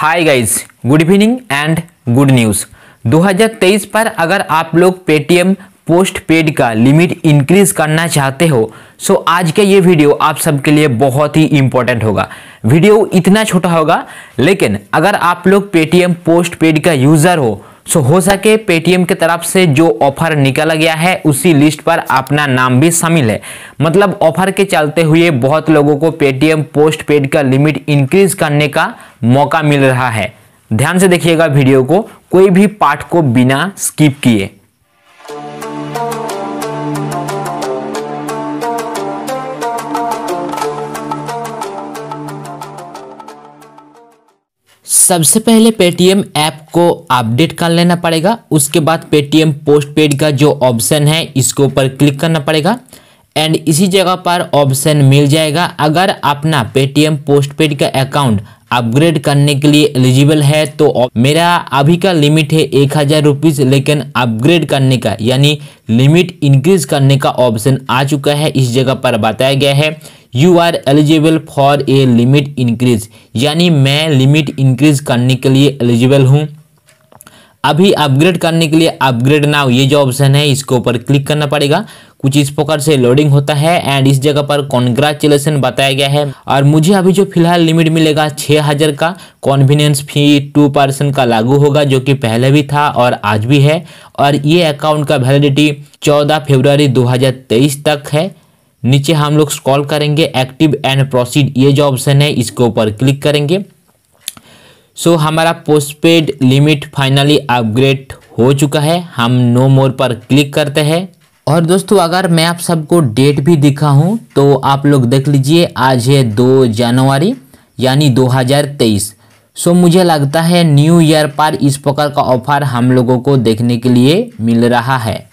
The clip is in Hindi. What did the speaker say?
hi guys good evening and good news 2023 पर अगर आप लोग पेटीएम पोस्ट पेड का लिमिट इंक्रीज करना चाहते हो सो आज का ये वीडियो आप सबके लिए बहुत ही इम्पोर्टेंट होगा वीडियो इतना छोटा होगा लेकिन अगर आप लोग पेटीएम पोस्ट पेड का यूज़र हो सो हो सके पेटीएम की तरफ से जो ऑफर निकला गया है उसी लिस्ट पर अपना नाम भी शामिल है मतलब ऑफर के चलते हुए बहुत लोगों को पेटीएम पोस्ट पेड का लिमिट इंक्रीज करने का मौका मिल रहा है ध्यान से देखिएगा वीडियो को कोई भी पार्ट को बिना स्किप किए सबसे पहले पेटीएम ऐप को अपडेट कर लेना पड़ेगा उसके बाद पेटीएम पोस्ट पेड का जो ऑप्शन है इसके ऊपर क्लिक करना पड़ेगा एंड इसी जगह पर ऑप्शन मिल जाएगा अगर अपना पेटीएम पोस्ट पेड का अकाउंट अपग्रेड करने के लिए एलिजिबल है तो मेरा अभी का लिमिट है एक हज़ार रुपीज़ लेकिन अपग्रेड करने का यानी लिमिट इंक्रीज करने का ऑप्शन आ चुका है इस जगह पर बताया गया है you are eligible for a limit increase यानी मैं लिमिट इंक्रीज करने के लिए एलिजिबल हूँ अभी अपग्रेड करने के लिए अपग्रेड नाउ ये जो ऑप्शन है इसके ऊपर क्लिक करना पड़ेगा कुछ इस प्रकार से लोडिंग होता है एंड इस जगह पर कॉन्ग्रेचुलेसन बताया गया है और मुझे अभी जो फिलहाल लिमिट मिलेगा छः हज़ार का कॉन्वीनियंस फी टू परसेंट का लागू होगा जो कि पहले भी था और आज भी है और ये अकाउंट का वैलिडिटी चौदह फरवरी 2023 तक है नीचे हम लोग स्क्रॉल करेंगे एक्टिव एंड प्रोसीड ये जो ऑप्शन है इसके ऊपर क्लिक करेंगे सो so, हमारा पोस्टपेड लिमिट फाइनली अपग्रेड हो चुका है हम नो मोर पर क्लिक करते हैं और दोस्तों अगर मैं आप सबको डेट भी दिखा हूँ तो आप लोग देख लीजिए आज है दो जनवरी यानी 2023 सो मुझे लगता है न्यू ईयर पर इस प्रकार का ऑफर हम लोगों को देखने के लिए मिल रहा है